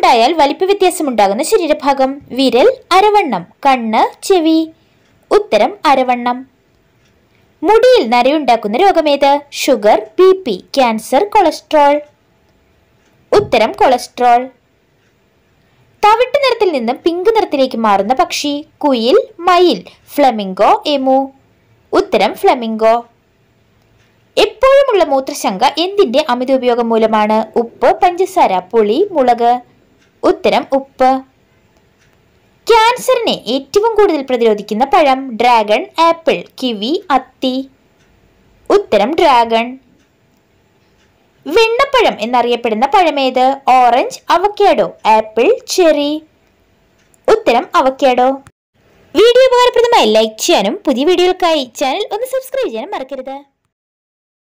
ഉണ്ടായാൽ വലിപ്പ വ്യത്യാസമുണ്ടാകുന്ന ശരീരഭാഗം വിരൽ അരവണ്ണം കണ്ണ് ചെവി ഉത്തരം അരവണ്ണം മുടിയിൽ നരയുണ്ടാക്കുന്ന രോഗമേത് sugar B P cancer cholesterol ഉത്തരം കൊളസ്ട്രോൾ തവിട്ടു നിറത്തിൽ നിന്നും പിങ്ക് നിറത്തിലേക്ക് മാറുന്ന പക്ഷി കുയിൽ മയിൽ ഫ്ലമിംഗോ എമു ഉത്തരം ഫ്ലമിംഗോ എപ്പോഴുമുള്ള മൂത്രശങ്ക എന്തിന്റെ അമിത ഉപയോഗം മൂലമാണ് ഉപ്പ് പഞ്ചസാര പുളി മുളക് ഉത്തരം ഉപ്പ് ക്യാൻസറിനെ ഏറ്റവും കൂടുതൽ പ്രതിരോധിക്കുന്ന പഴം ഡ്രാഗൺ ആപ്പിൾ കിവി അത്തി ഉത്തരം ഡ്രാഗൺ വെണ്ണപ്പഴം എന്നറിയപ്പെടുന്ന പഴമേത് ഓറഞ്ച് അവക്കാഡോ ആപ്പിൾ ചെറി ഉത്തരം അവക്കാഡോ വീഡിയോ ഉപകാരപ്രദമായി ലൈക്ക് ചെയ്യാനും പുതിയ വീഡിയോകൾക്കായി ചാനൽ ഒന്ന് സബ്സ്ക്രൈബ് ചെയ്യാനും മറക്കരുത്